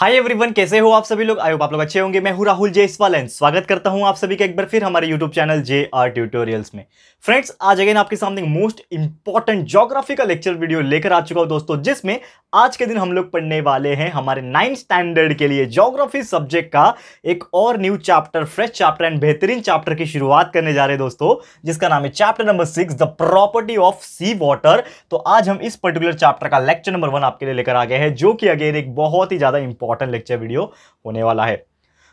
hi everyone कैसे हो आप सभी लोग आयो आप लोग अच्छे होंगे मैं हूँ राहुल जयसवाल एंड स्वागत करता हूँ आप सभी का एक बार फिर हमारे YouTube channel J R tutorials में फ्रेंड्स आज अगेन आपके सामने मोस्ट इंपॉर्टेंट जोग्राफी का लेक्चर वीडियो लेकर आ चुका हूँ दोस्तों जिसमें आज के दिन हम लोग पढ़ने वाले हैं हमारे नाइन्थ स्टैंडर्ड के लिए जोग्राफी सब्जेक्ट का एक और new chapter fresh chapter and बेहतरीन चैप्टर की शुरुआत करने जा रहे हैं दोस्तों जिसका नाम है chapter number six the property of sea water तो आज हम इस पर्टिकुलर चैप्टर का लेक्चर नंबर वन आपके लिए लेकर आ गए हैं जो कि अगेन एक बहुत ही ज़्यादा इंपॉर्टेंट लेक्चर वीडियो होने वाला है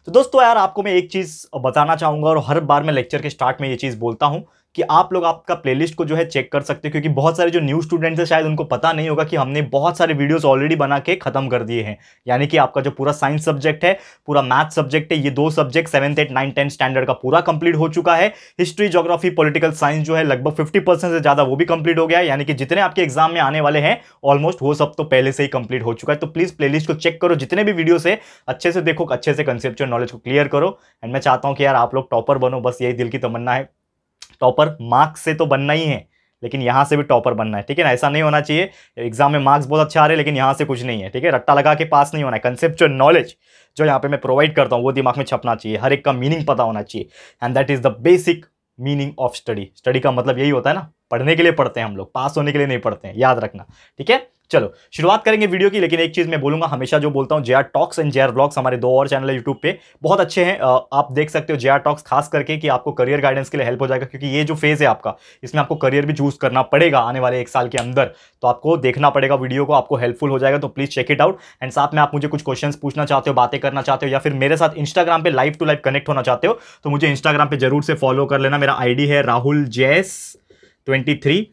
तो दोस्तों यार आपको मैं एक चीज़ बताना चाहूँगा और हर बार मैं लेक्चर के स्टार्ट में ये चीज़ बोलता हूँ कि आप लोग आपका प्लेलिस्ट को जो है चेक कर सकते हो क्योंकि बहुत सारे जो न्यू स्टूडेंट्स हैं शायद उनको पता नहीं होगा कि हमने बहुत सारे वीडियोस ऑलरेडी बना के खत्म कर दिए हैं यानी कि आपका जो पूरा साइंस सब्जेक्ट है पूरा मैथ सब्जेक्ट है ये दो subject seventh eight nine tenth standard का पूरा कंप्लीट हो चुका है हिस्ट्री जोग्राफी पोलिटिकल साइंस जो है लगभग फिफ्टी से ज़्यादा वो भी कंप्लीट हो गया यानी कि जितने आपके एग्जाम में आने वाले हैं ऑलमोस्ट वो सब तो पहले से ही कंप्लीट हो चुका है तो प्लीज़ प्लेलिस्ट को चेक करो जितने भी वीडियोज़ है अच्छे से देखो अच्छे से कंसेप्चुअल नॉलेज को क्लियर करो एंड मैं चाहता हूँ कि यार आप लोग टॉपर बनो बस यही दिल की तमन्ना है टॉपर मार्क्स से तो बनना ही है लेकिन यहाँ से भी टॉपर बनना है ठीक है ना ऐसा नहीं होना चाहिए एग्जाम में मार्क्स बहुत अच्छा आ रहे हैं लेकिन यहाँ से कुछ नहीं है ठीक है रट्टा लगा के पास नहीं होना है कंसेप्चुअल नॉलेज जो यहाँ पे मैं प्रोवाइड करता हूँ वो दिमाग में छपना चाहिए हर एक का मीनिंग पता होना चाहिए and that is the basic meaning of study study का मतलब यही होता है ना पढ़ने के लिए पढ़ते हैं हम लोग पास होने के लिए नहीं पढ़ते हैं याद रखना ठीक है चलो शुरुआत करेंगे वीडियो की लेकिन एक चीज़ मैं बोलूंगा हमेशा जो बोलता हूँ JR talks and JR blogs हमारे दो और चैनल है यूट्यूब पे बहुत अच्छे हैं आप देख सकते हो जेआर टॉक्स खास करके कि आपको करियर गाइडेंस के लिए हेल्प हो जाएगा क्योंकि ये जो फेज़ है आपका इसमें आपको करियर भी चूज़ करना पड़ेगा आने वाले एक साल के अंदर तो आपको देखना पड़ेगा वीडियो को आपको हेल्पफुल हो जाएगा तो please check it out and साथ में आप मुझे कुछ क्वेश्चन पूछना चाहते हो बातें करना चाहते हो या फिर मेरे साथ इंस्टाग्राम पर लाइव टू लाइव कनेक्ट होना चाहते हो तो मुझे इंस्टाग्राम पर जरूर से फॉलो कर लेना मेरा आई है राहुल जैस twenty three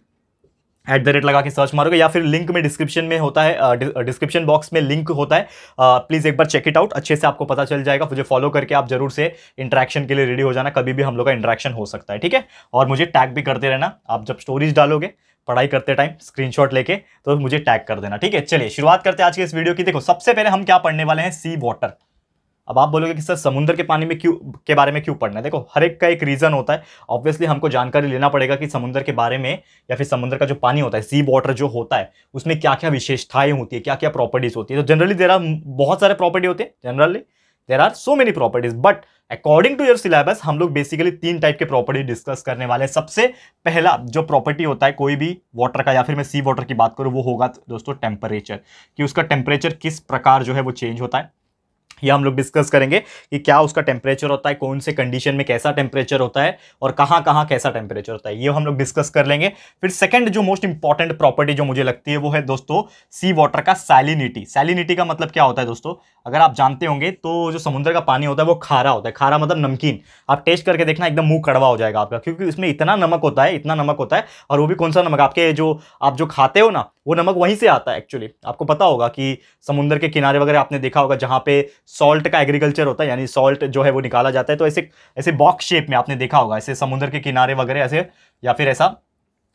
at the rate लगा के सर्च मारोगे या फिर लिंक में डिस्क्रिप्शन में होता है डिस्क्रिप्शन बॉक्स में लिंक होता है प्लीज़ एक बार चेक इट आउट अच्छे से आपको पता चल जाएगा मुझे फॉलो करके आप जरूर से इंट्रैक्शन के लिए रेडी हो जाना कभी भी हम लोग का इंट्रैक्शन हो सकता है ठीक है और मुझे टैग भी करते रहना आप जब स्टोरीज डालोगे पढ़ाई करते टाइम स्क्रीनशॉट लेके तो मुझे टैग कर देना ठीक है चलिए शुरुआत करते हैं आज के इस वीडियो की देखो सबसे पहले हम क्या पढ़ने वाले हैं सी वाटर अब आप बोलोगे कि सर समुद्र के पानी में क्यों के बारे में क्यों पढ़ना है देखो हर एक का एक रीज़न होता है ऑब्वियसली हमको जानकारी लेना पड़ेगा कि समुद्र के बारे में या फिर समुद्र का जो पानी होता है सी वाटर जो होता है उसमें क्या क्या विशेषताएं होती है क्या क्या प्रॉपर्टीज़ होती है तो जनरली देर आर बहुत सारे प्रॉपर्टी होते हैं generally there are so many properties but according to your syllabus हम लोग बेसिकली तीन टाइप के प्रॉपर्टी डिस्कस करने वाले हैं सबसे पहला जो प्रॉपर्टी होता है कोई भी वाटर का या फिर मैं सी वाटर की बात करूँ वो होगा दोस्तों टेम्परेचर कि उसका टेम्परेचर किस प्रकार जो है वो चेंज होता है यह हम लोग डिस्कस करेंगे कि क्या उसका टेम्परेचर होता है कौन से कंडीशन में कैसा टेम्परेचर होता है और कहाँ कहाँ कैसा टेम्परेचर होता है ये हम लोग डिस्कस कर लेंगे फिर सेकंड जो मोस्ट इंपॉर्टेंट प्रॉपर्टी जो मुझे लगती है वो है दोस्तों सी वाटर का सैलिनिटी सैलिनिटी का मतलब क्या होता है दोस्तों अगर आप जानते होंगे तो जो समुद्र का पानी होता है वो खारा होता है खारा मतलब नमकीन आप टेस्ट करके देखना एकदम मुँह कड़वा हो जाएगा आपका क्योंकि उसमें इतना नमक होता है इतना नमक होता है और वो भी कौन सा नमक आपके जो आप जो खाते हो ना वो नमक वहीं से आता है एक्चुअली आपको पता होगा कि समुद्र के किनारे वगैरह आपने देखा होगा जहाँ पे सॉल्ट का एग्रीकल्चर होता है यानी सॉल्ट जो है वो निकाला जाता है तो ऐसे ऐसे बॉक्स शेप में आपने देखा होगा ऐसे समुद्र के किनारे वगैरह ऐसे या फिर ऐसा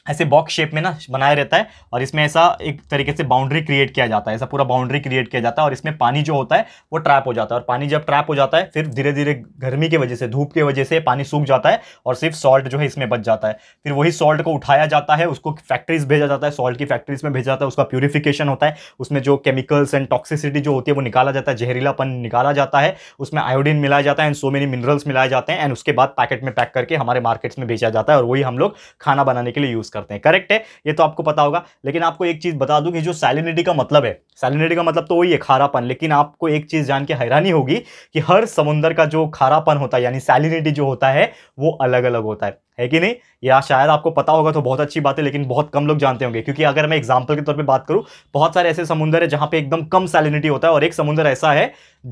ऐसे बॉक्स शेप में ना बनाया रहता है और इसमें ऐसा एक तरीके से बाउंड्री क्रिएट किया जाता है ऐसा पूरा बाउंड्री क्रिएट किया जाता है और इसमें पानी जो होता है वो ट्रैप हो जाता है और पानी जब ट्रैप हो जाता है फिर धीरे धीरे गर्मी की वजह से धूप की वजह से पानी सूख जाता है और सिर्फ सॉल्ट जो है इसमें बच जाता है फिर वही सॉल्ट को उठाया जाता है उसको फैक्ट्रीज भेजा जाता है सॉल्ट की फैक्ट्रीज में भेजा जाता है उसका प्योरीफिकेशन होता है उसमें जो केमिकल्स एंड टॉक्सिसिटी जो होती है वो निकाला जाता है जहरीलापन निकाला जाता है उसमें आयोडीन मिलाया जाता है एंड सो मेनी मिनरल्स मिलाए जाते हैं एंड उसके बाद पैकेट में पैक करके हमारे मार्केट्स में भेजा जाता है और वही हम लोग खाना बनाने के लिए यूज़ करते हैं करेक्ट है ये तो आपको पता होगा लेकिन आपको एक चीज़ बता दूं कि जो सैलिनिटी का मतलब है सैलिनिटी का मतलब तो वही है खारापन लेकिन आपको एक चीज़ जान के हैरानी होगी कि हर समुंदर का जो खारापन होता है यानी सैलिनिटी जो होता है वो अलग अलग होता है है कि नहीं या शायद आपको पता होगा तो बहुत अच्छी बात है लेकिन बहुत कम लोग जानते होंगे क्योंकि अगर मैं एग्जाम्पल के तौर पे बात करूँ बहुत सारे ऐसे समुंदर है जहां पे एकदम कम सैलिनिटी होता है और एक समुंदर ऐसा है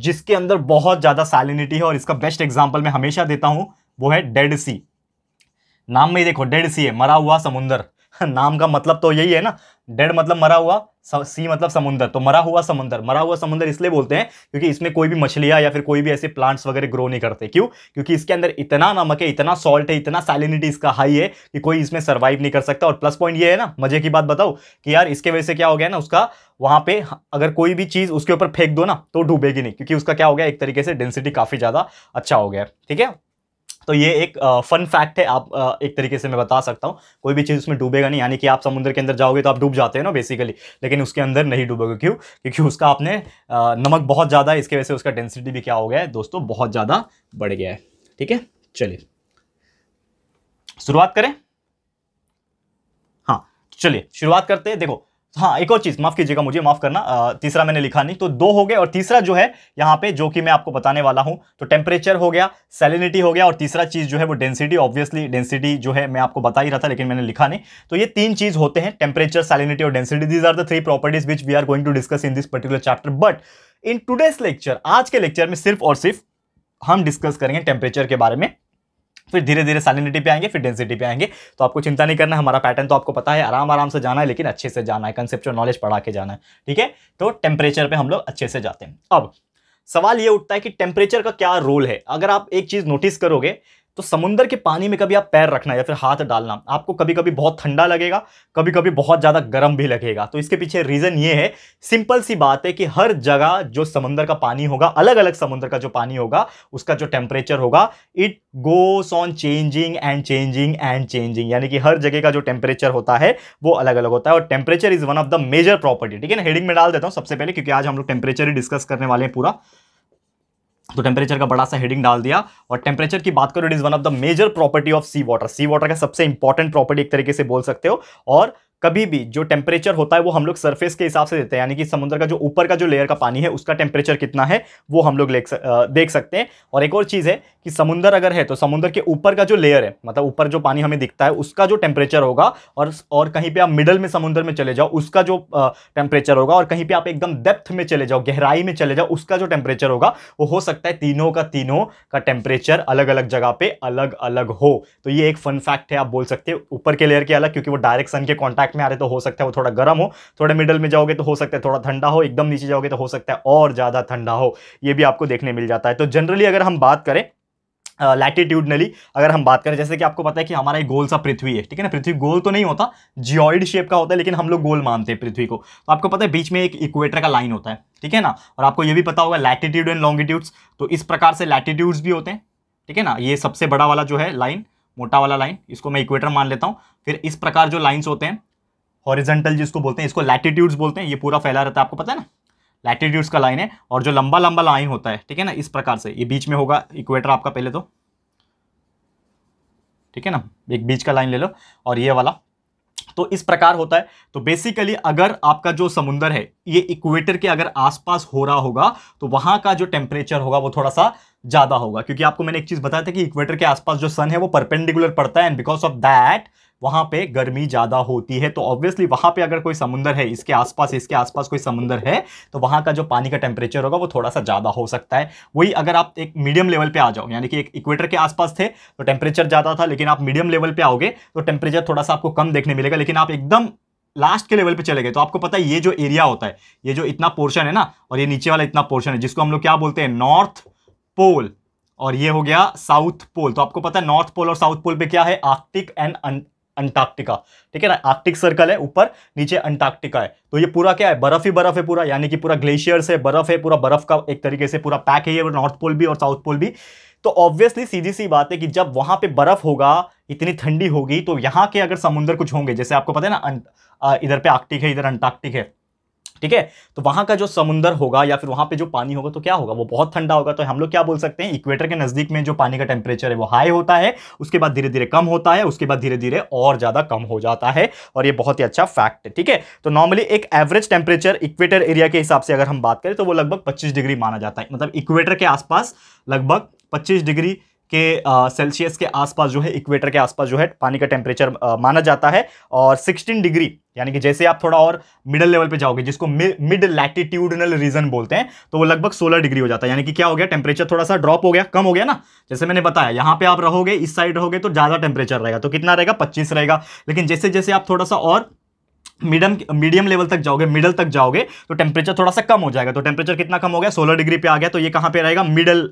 जिसके अंदर बहुत ज़्यादा सैलिनिटी है और इसका बेस्ट एग्जाम्पल मैं हमेशा देता हूँ वो है डेड सी नाम में ही देखो डेड सी है मरा हुआ समुंदर नाम का मतलब तो यही है ना डेड मतलब मरा हुआ सी मतलब समुंदर तो मरा हुआ समुंदर मरा हुआ समुंदर इसलिए बोलते हैं क्योंकि इसमें कोई भी मछलियाँ या फिर कोई भी ऐसे प्लांट्स वगैरह ग्रो नहीं करते क्यों क्योंकि इसके अंदर इतना नमक है इतना सॉल्ट है इतना सैलिनिटी इसका हाई है कि कोई इसमें सर्वाइव नहीं कर सकता और प्लस पॉइंट ये है ना मजे की बात बताओ कि यार इसके वजह से क्या हो गया ना उसका वहाँ पर अगर कोई भी चीज़ उसके ऊपर फेंक दो ना तो डूबेगी नहीं क्योंकि उसका क्या हो गया एक तरीके से डेंसिटी काफ़ी ज़्यादा अच्छा हो गया ठीक है तो ये एक फ़न फैक्ट है आप एक तरीके से मैं बता सकता हूँ कोई भी चीज़ उसमें डूबेगा नहीं यानी कि आप समुद्र के अंदर जाओगे तो आप डूब जाते हैं ना बेसिकली लेकिन उसके अंदर नहीं डूबोगे क्यों क्योंकि उसका आपने नमक बहुत ज़्यादा है इसकी वजह से उसका डेंसिटी भी क्या हो गया है दोस्तों बहुत ज़्यादा बढ़ गया है ठीक है चलिए शुरुआत करें हाँ चलिए शुरुआत करते हैं देखो हाँ एक और चीज़ माफ़ कीजिएगा मुझे माफ़ करना आ, तीसरा मैंने लिखा नहीं तो दो हो गए और तीसरा जो है यहाँ पे जो कि मैं आपको बताने वाला हूँ तो टेम्परेचर हो गया सैलिनिटी हो गया और तीसरा चीज़ जो है वो डेंसिटी ऑब्वियसली डेंसिटी जो है मैं आपको बता ही रहा था लेकिन मैंने लिखा नहीं तो ये तीन चीज़ होते हैं टेम्परेचर सैलिनिटी और density these are the three properties which we are going to discuss in this particular chapter but in today's lecture आज के लेक्चर में सिर्फ और सिर्फ हम डिस्कस करेंगे टेम्परेचर के बारे में फिर धीरे धीरे सैलिनिटी पे आएंगे फिर डेंसिटी पे आएंगे तो आपको चिंता नहीं करना हमारा पैटर्न तो आपको पता है आराम आराम से जाना है लेकिन अच्छे से जाना है कंसेप्ट नॉलेज पढ़ा के जाना है ठीक है तो टेम्परेचर पर हम लोग अच्छे से जाते हैं अब सवाल ये उठता है कि टेम्परेचर का क्या रोल है अगर आप एक चीज़ नोटिस करोगे तो समुंदर के पानी में कभी आप पैर रखना या फिर हाथ डालना आपको कभी कभी बहुत ठंडा लगेगा कभी कभी बहुत ज़्यादा गर्म भी लगेगा तो इसके पीछे रीज़न ये है सिंपल सी बात है कि हर जगह जो समुंदर का पानी होगा अलग अलग समुंदर का जो पानी होगा उसका जो टेम्परेचर होगा it goes on changing and changing and changing यानी कि हर जगह का जो टेम्परेचर होता है वो अलग अलग होता है और temperature is one of the major property ठीक है ना हेडिंग में डाल देता हूँ सबसे पहले क्योंकि आज हम लोग टेम्परेचर ही डिस्कस करने वाले हैं पूरा तो टेम्परेचर का बड़ा सा हेडिंग डाल दिया और टेम्परेचर की बात करो it is one of the major property of sea water sea water का सबसे इंपॉर्टेंट प्रॉपर्टी एक तरीके से बोल सकते हो और कभी भी जो टेम्परेचर होता है वो हम लोग सरफेस के हिसाब से देते हैं यानी कि समुद्र का जो ऊपर का जो लेयर का पानी है उसका टेम्परेचर कितना है वो हम लोग देख सकते हैं और एक और चीज़ है कि समुद्र अगर है तो समुंदर के ऊपर का जो लेयर है मतलब ऊपर जो पानी हमें दिखता है उसका जो टेम्परेचर होगा और और कहीं पर आप मिडल में समुद्र में चले जाओ उसका जो टेम्परेचर होगा और कहीं पर आप एकदम डेप्थ में चले जाओ गहराई में चले जाओ उसका जो टेम्परेचर होगा वो हो सकता है तीनों का तीनों का टेम्परेचर अलग अलग जगह पर अलग अलग हो तो ये एक फन फैक्ट है आप बोल सकते हैं ऊपर के लेयर के अलग क्योंकि वो डायरेक्ट सन के कॉन्टैक्ट कॉन्टैक्ट में आ रहे तो हो सकता है वो थोड़ा गर्म हो थोड़े मिडल में जाओगे तो हो सकता है थोड़ा ठंडा हो एकदम नीचे जाओगे तो हो सकता है और ज़्यादा ठंडा हो ये भी आपको देखने मिल जाता है तो जनरली अगर हम बात करें लैटिट्यूडनली uh, अगर हम बात करें जैसे कि आपको पता है कि हमारा एक गोल सा पृथ्वी है ठीक है ना पृथ्वी गोल तो नहीं होता जियोइड शेप का होता है लेकिन हम लोग गोल मानते हैं पृथ्वी को तो आपको पता है बीच में एक इक्वेटर का लाइन होता है ठीक है ना और आपको ये भी पता होगा लैटिट्यूड एंड लॉन्गिट्यूड्स तो इस प्रकार से लैटिट्यूड्स भी होते हैं ठीक है ना ये सबसे बड़ा वाला जो है लाइन मोटा वाला लाइन इसको मैं इक्वेटर मान लेता हूँ फिर इस प्रकार जो लाइन्स होते हैं हॉरिजेंटल जिसको बोलते हैं इसको लैटिट्यूड्स बोलते हैं ये पूरा फैला रहता है आपको पता है ना लैटिट्यूड्स का लाइन है और जो लंबा लंबा लाइन होता है ठीक है ना इस प्रकार से ये बीच में होगा इक्वेटर आपका पहले तो ठीक है ना एक बीच का लाइन ले लो और ये वाला तो इस प्रकार होता है तो बेसिकली अगर आपका जो समुंदर है ये इक्वेटर के अगर आसपास हो रहा होगा तो वहां का जो टेम्परेचर होगा वो थोड़ा सा ज़्यादा होगा क्योंकि आपको मैंने एक चीज़ बताया था कि इक्वेटर के आसपास जो सन है वो परपेंडिकुलर पड़ता है एंड बिकॉज ऑफ दैट वहाँ पे गर्मी ज़्यादा होती है तो ऑब्वियसली वहाँ पे अगर कोई समुंदर है इसके आसपास इसके आसपास कोई समुंदर है तो वहाँ का जो पानी का टेम्परेचर होगा वो थोड़ा सा ज़्यादा हो सकता है वही अगर आप एक मीडियम लेवल पे आ जाओ यानी कि एक इक्वेटर के आसपास थे तो टेम्परेचर ज़्यादा था लेकिन आप मीडियम लेवल पर आओगे तो टेम्परेचर थोड़ा सा आपको कम देखने मिलेगा लेकिन आप एकदम लास्ट के लेवल पे चले गए तो आपको पता है ये जो एरिया होता है ये जो इतना पोर्शन है ना और ये नीचे वाला इतना पोर्शन है जिसको हम लोग क्या बोलते हैं नॉर्थ पोल और ये हो गया साउथ पोल तो आपको पता है नॉर्थ पोल और साउथ पोल पे क्या है आर्कटिक एंड अंटार्कटिका ठीक है ना आर्कटिक सर्कल है ऊपर नीचे अंटार्कटिका है तो ये पूरा क्या है बर्फ ही बर्फ है पूरा यानी कि पूरा ग्लेशियर्स है बर्फ है पूरा बर्फ का एक तरीके से पूरा पैक है ये नॉर्थ पोल भी और साउथ पोल भी तो ऑब्वियसली सीधी सी बात है कि जब वहां पे बर्फ होगा इतनी ठंडी होगी तो यहाँ के अगर समुद्र कुछ होंगे जैसे आपको पता है ना अं, इधर पे आर्कटिक है इधर अंटार्कटिक है ठीक है तो वहां का जो समुंदर होगा या फिर वहां पे जो पानी होगा तो क्या होगा वो बहुत ठंडा होगा तो हम लोग क्या बोल सकते हैं इक्वेटर के नजदीक में जो पानी का टेम्परेचर है वो हाई होता है उसके बाद धीरे धीरे कम होता है उसके बाद धीरे धीरे और ज्यादा कम हो जाता है और ये बहुत ही अच्छा फैक्ट है ठीक है तो नॉर्मली एक एवरेज टेम्परेचर इक्वेटर एरिया के हिसाब से अगर हम बात करें तो वो लगभग पच्चीस डिग्री माना जाता है मतलब इक्वेटर के आसपास लगभग पच्चीस डिग्री के सेल्सियस के आसपास जो है इक्वेटर के आसपास जो है पानी का टेम्परेचर माना जाता है और 16 डिग्री यानी कि जैसे आप थोड़ा और मिडल लेवल पे जाओगे जिसको मिड लैटिट्यूडनल रीजन बोलते हैं तो वो लगभग 16 डिग्री हो जाता है यानी कि क्या हो गया टेम्परेचर थोड़ा सा ड्रॉप हो गया कम हो गया ना जैसे मैंने बताया यहाँ पे आप रहोगे इस साइड रहोगे तो ज़्यादा टेम्परेचर रहेगा तो कितना रहेगा पच्चीस रहेगा लेकिन जैसे जैसे आप थोड़ा सा और मीडियम मीडियम लेवल तक जाओगे मिडल तक जाओगे तो टेम्परेचर थोड़ा सा कम हो जाएगा तो टेम्परेचर कितना कम हो गया सोलह डिग्री पे आ गया तो ये कहाँ पे रहेगा मिडल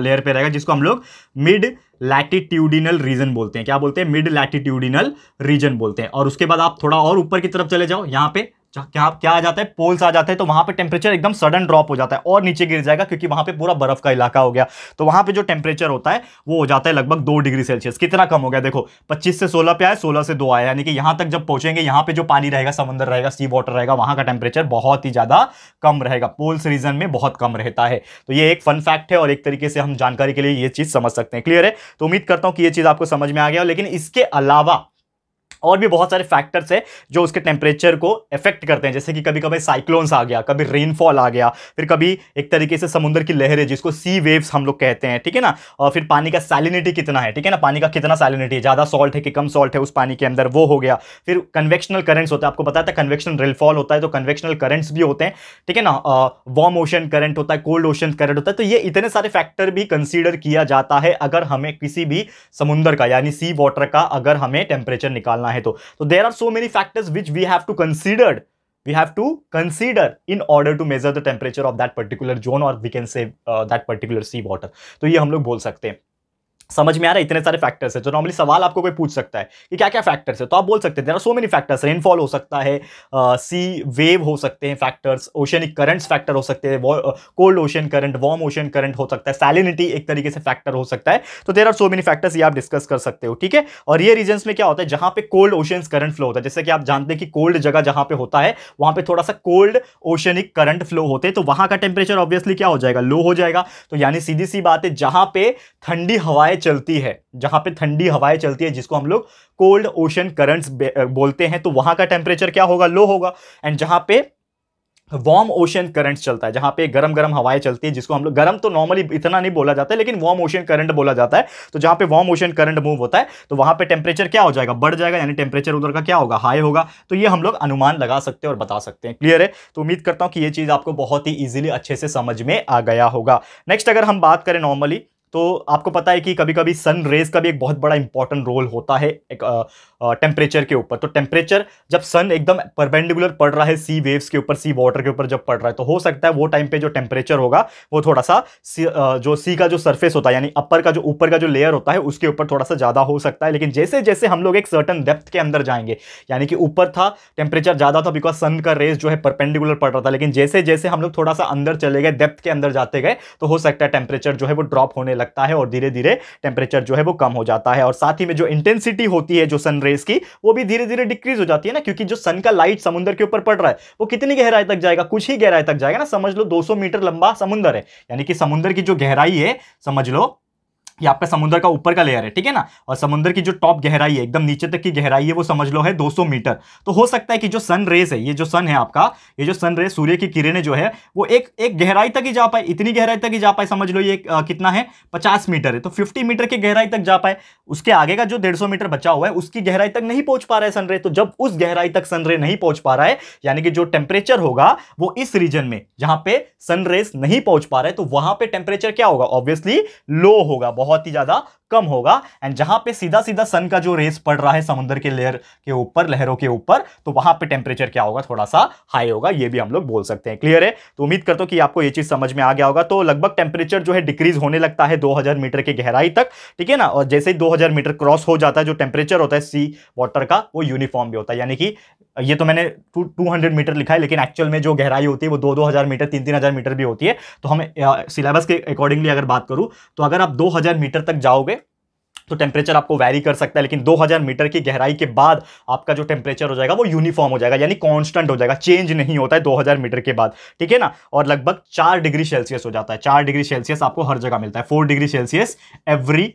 लेयर पे रहेगा जिसको हम लोग मिड लैटिट्यूडिनल रीजन बोलते हैं क्या बोलते हैं मिड लैटिट्यूडिनल रीजन बोलते हैं और उसके बाद आप थोड़ा और ऊपर की तरफ चले जाओ यहाँ पे क्या क्या आ जाता है पोल्स आ जाते हैं तो वहाँ पे टेम्परेचर एकदम सडन ड्रॉप हो जाता है और नीचे गिर जाएगा क्योंकि वहाँ पे पूरा बर्फ का इलाका हो गया तो वहाँ पे जो टेम्परेचर होता है वो हो जाता है लगभग दो डिग्री सेल्सियस कितना कम हो गया देखो 25 से 16 पे आए 16 से दो आए यानी कि यहाँ तक जब पहुंचेंगे यहाँ पर जो पानी रहेगा समंदर रहेगा सी वाटर रहेगा वहाँ का टेम्परेचर बहुत ही ज़्यादा कम रहेगा पोल्स रीजन में बहुत कम रहता है तो ये एक फन फैक्ट है और एक तरीके से हम जानकारी के लिए ये चीज़ समझ सकते हैं क्लियर है तो उम्मीद करता हूँ कि ये चीज़ आपको समझ में आ गया लेकिन इसके अलावा और भी बहुत सारे फैक्टर्स है जो उसके टेम्परेचर को इफेक्ट करते हैं जैसे कि कभी कभी साइक्लोन्स आ गया कभी रेनफॉल आ गया फिर कभी एक तरीके से समुद्र की लहरें जिसको सी वेव्स हम लोग कहते हैं ठीक है ना और फिर पानी का सैलिनिटी कितना है ठीक है ना पानी का कितना सैलिनिटी है ज़्यादा सॉल्ट है कि कम सॉल्ट है उस पानी के अंदर वो हो गया फिर कन्वेक्शनल करेंट्स होता है आपको पता था कन्वेक्शनल रेनफॉल होता है तो कन्वेक्शनल करेंट्स भी होते हैं ठीक है ना वार्म ओशन करंट होता है कोल्ड ओशन करंट होता है तो ये इतने सारे फैक्टर भी कंसिडर किया जाता है अगर हमें किसी भी समुद्र का यानी सी वाटर का अगर हमें टेम्परेचर निकालना करना है तो तो there are so many factors which we have to consider we have to consider in order to measure the temperature of that particular zone और we can save that particular sea water तो ये हम लोग बोल सकते हैं समझ में आ रहा है इतने सारे फैक्टर्स है जो नॉर्मली सवाल आपको कोई पूछ सकता है कि क्या क्या फैक्टर्स है तो आप बोल सकते हैं there are so many factors rainfall हो सकता है सी uh, वेव हो सकते हैं फैक्टर्स ओशनिक करंट्स फैक्टर हो सकते हैं cold ocean current warm ocean current हो सकता है सैलिनिटी एक तरीके से फैक्टर हो सकता है तो there are so many factors ये आप डिस्कस कर सकते हो ठीक है और ये रीजन्स में क्या होता है जहां पर कोल्ड ओशन करंट फ्लो होता है जैसे कि आप जानते हैं कि कोल्ड जगह जहां पर होता है वहां पर थोड़ा सा कोल्ड ओशनिक करंट फ्लो होते हैं तो वहाँ का टेम्परेचर ऑब्वियसली क्या हो जाएगा लो हो जाएगा तो यानी सीधी सी बात है जहाँ पे ठंडी हवाएं चलती है जहां पे ठंडी हवाएं चलती है जिसको हम लोग कोल्ड ओशन करंट्स बोलते हैं तो वहां का टेम्परेचर क्या होगा लो होगा एंड जहां पे वार्म ओशन करंट चलता है जहां पे गरम गरम हवाएं चलती है जिसको हम लोग गर्म तो नॉर्मली इतना नहीं बोला जाता है लेकिन वार्म ओशन करंट बोला जाता है तो जहां पे वार्म ओशन करंट मूव होता है तो वहां पे टेम्परेचर क्या हो जाएगा बढ़ जाएगा यानी टेम्परेचर उधर का क्या होगा हाई होगा तो ये हम लोग अनुमान लगा सकते हैं और बता सकते हैं क्लियर है तो उम्मीद करता हूँ कि ये चीज़ आपको बहुत ही ईजिली अच्छे से समझ में आ गया होगा नेक्स्ट अगर हम बात करें नॉर्मली तो आपको पता है कि कभी कभी सन रेज का भी एक बहुत बड़ा इंपॉर्टेंट रोल होता है एक टेम्परेचर के ऊपर तो टेम्परेचर जब सन एकदम परपेंडिकुलर पड़ रहा है सी वेव्स के ऊपर सी वाटर के ऊपर जब पड़ रहा है तो हो सकता है वो टाइम पे जो टेम्परेचर होगा वो थोड़ा सा सी, आ, जो सी का जो सरफेस होता है यानी अपर का जो ऊपर का जो लेयर होता है उसके ऊपर थोड़ा सा ज़्यादा हो सकता है लेकिन जैसे जैसे हम लोग एक सर्टन डेप्थ के अंदर जाएंगे यानी कि ऊपर था टेम्परेचर ज़्यादा था बिकॉज सन का रेज जो है परपेंडिकुलर पड़ रहा था लेकिन जैसे जैसे हम लोग थोड़ा सा अंदर चले गए डेप्थ के अंदर जाते गए तो हो सकता है टेम्परेचर जो है वो ड्रॉप होने लगता है और धीरे धीरे टेम्परेचर जो है वो कम हो जाता है और साथ ही में जो इंटेंसिटी होती है जो सन रेज की वो भी धीरे धीरे डिक्रीज हो जाती है ना क्योंकि जो सन का लाइट समुद्र के ऊपर पड़ रहा है वो कितनी गहराई तक जाएगा कुछ ही गहराई तक जाएगा ना समझ लो दो मीटर लंबा समुद्र है यानी कि समुद्र की जो गहराई है समझ लो ये आपका समुद्र का ऊपर का लेयर है ठीक है ना और समुद्र की जो टॉप गहराई है एकदम नीचे तक की गहराई है वो समझ लो है 200 मीटर तो हो सकता है कि जो सन रेज है ये जो सन है आपका ये जो सन रेज सूर्य की किरणें जो है वो एक एक गहराई तक ही जा पाए इतनी गहराई तक ही जा पाए समझ लो ये आ, कितना है पचास मीटर है तो फिफ्टी मीटर की गहराई तक जा पाए उसके आगे का जो डेढ़ मीटर बचा हुआ है उसकी गहराई तक नहीं पहुंच पा रहा है सनरे तो जब उस गहराई तक सनरे नहीं पहुंच पा रहा है यानी कि जो टेम्परेचर होगा वो इस रीजन में जहां पे सनरेज नहीं पहुंच पा रहा है तो वहां पर टेम्परेचर क्या होगा ऑब्वियसली लो होगा बहुत ही ज़्यादा कम होगा एंड जहां पे सीधा सीधा सन का जो रेस पड़ रहा है समुद्र के लेयर के ऊपर लहरों के ऊपर तो वहां पे टेम्परेचर क्या होगा थोड़ा सा हाई होगा ये भी हम लोग बोल सकते हैं क्लियर है तो उम्मीद करता हो कि आपको ये चीज़ समझ में आ गया होगा तो लगभग टेम्परेचर जो है डिक्रीज होने लगता है दो मीटर की गहराई तक ठीक है ना और जैसे ही दो मीटर क्रॉस हो जाता है जो टेम्परेचर होता है सी वाटर का वो यूनिफॉर्म भी होता है यानी कि ये तो मैंने टू टू हंड्रेड मीटर लिखा है लेकिन एक्चुअल में जो गहराई होती है वो दो दो हज़ार मीटर तीन तीन हज़ार मीटर भी होती है तो हम सिलेबस के अकॉर्डिंगली अगर बात करूँ तो अगर आप दो हज़ार मीटर तक जाओगे तो टेम्परेचर आपको वैरी कर सकता है लेकिन 2000 मीटर की गहराई के बाद आपका जो टेम्परेचर हो जाएगा वो यूनिफॉर्म हो जाएगा यानी कांस्टेंट हो जाएगा चेंज नहीं होता है 2000 मीटर के बाद ठीक है ना और लगभग चार डिग्री सेल्सियस हो जाता है चार डिग्री सेल्सियस आपको हर जगह मिलता है फोर डिग्री सेल्सियस एवरी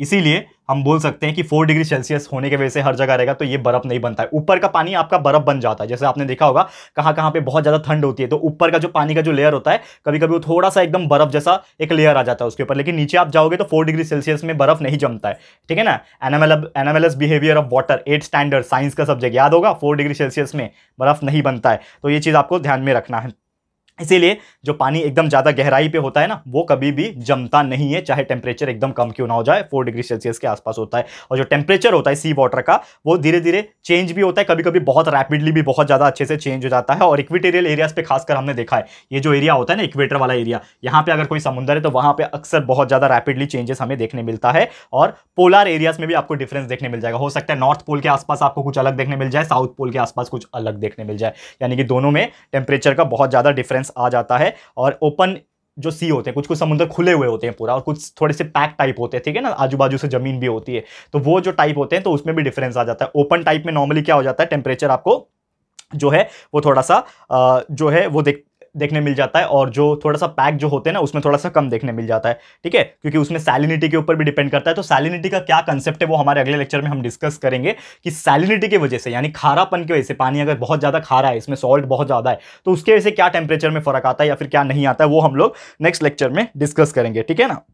इसीलिए हम बोल सकते हैं कि फोर डिग्री सेल्सियस होने की वजह से हर जगह रहेगा तो ये बर्फ नहीं बनता है ऊपर का पानी आपका बर्फ बन जाता है जैसे आपने देखा होगा कहाँ कहाँ पे बहुत ज़्यादा ठंड होती है तो ऊपर का जो पानी का जो लेयर होता है कभी कभी वो थोड़ा सा एकदम बर्फ जैसा एक लेयर आ जाता है उसके ऊपर लेकिन नीचे आप जाओगे तो फोर डिग्री सेल्सियस में बर्फ नहीं जमता है ठीक है ना एनामल anomalous behaviour of water eight standard science का सब्जेक्ट याद होगा फोर डिग्री सेल्सियस में बर्फ नहीं बनता है तो ये चीज़ आपको ध्यान में रखना है इसीलिए जो पानी एकदम ज़्यादा गहराई पे होता है ना वो कभी भी जमता नहीं है चाहे टेम्परेचर एकदम कम क्यों ना हो जाए फोर डिग्री सेल्सियस के आसपास होता है और जो टेम्परेचर होता है सी वाटर का वो धीरे धीरे चेंज भी होता है कभी कभी बहुत रैपिडली भी बहुत ज़्यादा अच्छे से चेंज हो जाता है और इक्वेटेरियल एरियाज़ पे खासकर हमने देखा है ये जो एरिया होता है ना इक्वेटर वाला एरिया यहाँ पर अगर कोई समुंदर है तो वहाँ पर अक्सर बहुत ज़्यादा रैपिडली चेंजेस हमें देखने मिलता है और पोलर एरियाज़ में भी आपको डिफरेंस देखने मिल जाएगा हो सकता है नॉर्थ पोल के आसपास आपको कुछ अलग देखने मिल जाए साउथ पोल के आसपास कुछ अलग देखने मिल जाए यानी कि दोनों में टेम्परेचर का बहुत ज़्यादा डिफरेंस डिफरेंस आ जाता है और ओपन जो सी होते हैं कुछ कुछ समुद्र खुले हुए होते हैं पूरा और कुछ थोड़े से पैक टाइप होते हैं ठीक है ना आजू बाजू से जमीन भी होती है तो वो जो टाइप होते हैं तो उसमें भी डिफरेंस आ जाता है ओपन टाइप में नॉर्मली क्या हो जाता है टेम्परेचर आपको जो है वो थोड़ा सा जो है वो देख देखने मिल जाता है और जो थोड़ा सा पैक जो होते हैं ना उसमें थोड़ा सा कम देखने मिल जाता है ठीक है क्योंकि उसमें सैलिनिटी के ऊपर भी डिपेंड करता है तो सैलिनिटी का क्या कंसेप्ट है वो हमारे अगले लेक्चर में हम डिस्कस करेंगे कि सैलिनिटी की वजह से यानी खारापन की वजह से पानी अगर बहुत ज़्यादा खारा है इसमें सॉल्ट बहुत ज़्यादा है तो उसके वजह से क्या टेम्परेचर में फ़र्क आता है या फिर क्या नहीं आता है वो हम लोग नेक्स्ट लेक्चर में डिस्कस करेंगे ठीक है ना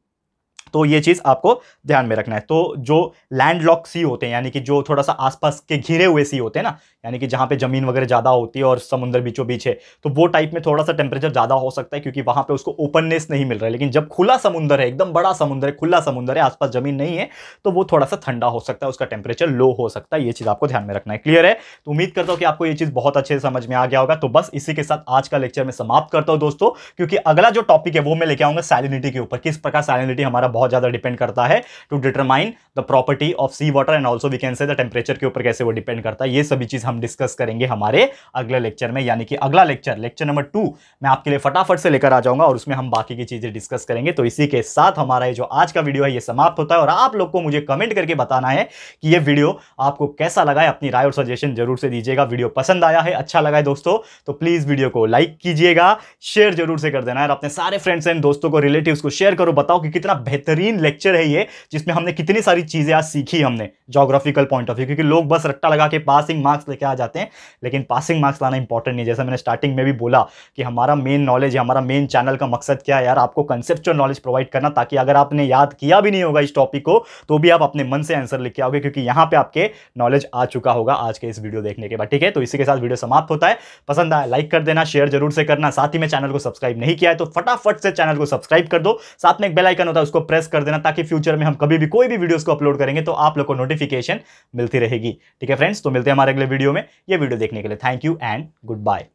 तो ये चीज़ आपको ध्यान में रखना है तो जो लैंड लॉक सी होते हैं यानी कि जो थोड़ा सा आसपास के घिरे हुए सी होते हैं ना यानी कि जहाँ पे ज़मीन वगैरह ज़्यादा होती है और समुद्र बीचों बीच है तो वो टाइप में थोड़ा सा टेम्परेचर ज़्यादा हो सकता है क्योंकि वहाँ पर उसको ओपननेस नहीं मिल रहा है लेकिन जब खुला समुद्र है एकदम बड़ा समुद्र है खुला समुद्र है आसपास ज़मीन नहीं है तो वो थोड़ा सा ठंडा हो सकता है उसका टेम्परेचर लो हो सकता है ये चीज़ आपको ध्यान में रखना है क्लियर है तो उम्मीद करता हूँ कि आपको ये चीज़ बहुत अच्छे से समझ में आ गया होगा तो बस इसी के साथ आज का लेक्चर में समाप्त करता हूँ दोस्तों क्योंकि अगला जो टॉपिक है वो मैं लेके आऊँगा सैलिनिटी के ऊपर किस प्रकार सैलिनिटी हमारा बहुत ज़्यादा डिपेंड करता है to determine the property of sea water and also we can say the temperature के ऊपर कैसे वो डिपेंड करता है ये सभी चीज़ हम डिस्कस करेंगे हमारे अगले लेक्चर में यानी कि अगला लेक्चर लेक्चर नंबर टू मैं आपके लिए फटाफट से लेकर आ जाऊंगा और उसमें हम बाकी की चीज़ें डिस्कस करेंगे तो इसी के साथ हमारा ये जो आज का वीडियो है ये समाप्त होता है और आप लोग को मुझे कमेंट करके बताना है कि ये वीडियो आपको कैसा लगा है अपनी राय और सजेशन जरूर से दीजिएगा वीडियो पसंद आया है अच्छा लगा है दोस्तों तो प्लीज़ वीडियो को लाइक कीजिएगा शेयर जरूर से कर देना और अपने सारे फ्रेंड्स एंड दोस्तों को रिलेटिव को शेयर करो बताओ कि कितना बेहतर बेहतरीन लेक्चर है ये जिसमें हमने कितनी सारी चीज़ें आज सीखी हमने जोग्राफिकल पॉइंट ऑफ व्यू क्योंकि लोग बस रट्टा लगा के पासिंग मार्क्स लेके आ जाते हैं लेकिन पासिंग मार्क्स लाना इंपॉर्टेंट नहीं है जैसे मैंने स्टार्टिंग में भी बोला कि हमारा मेन नॉलेज हमारा मेन चैनल का मकसद क्या है यार आपको कंसेप्चुअल नॉलेज प्रोवाइड करना ताकि अगर आपने याद किया भी नहीं होगा इस टॉपिक को तो भी आप अपने मन से आंसर लिख के आओगे क्योंकि यहाँ पर आपके नॉलेज आ चुका होगा आज के इस वीडियो देखने के बाद ठीक है तो इसी के साथ वीडियो समाप्त होता है पसंद आया लाइक कर देना शेयर जरूर से करना साथ ही में चैनल को सब्सक्राइब नहीं किया है तो फटाफट से चैनल को सब्सक्राइब कर दो साथ में एक बेलाइकन होता है उसको प्रेस प्रेस कर देना ताकि फ्यूचर में हम कभी भी कोई भी वीडियोस को अपलोड करेंगे तो आप लोग को नोटिफिकेशन मिलती रहेगी ठीक है फ्रेंड्स तो मिलते हैं हमारे अगले वीडियो में ये वीडियो देखने के लिए thank you and good bye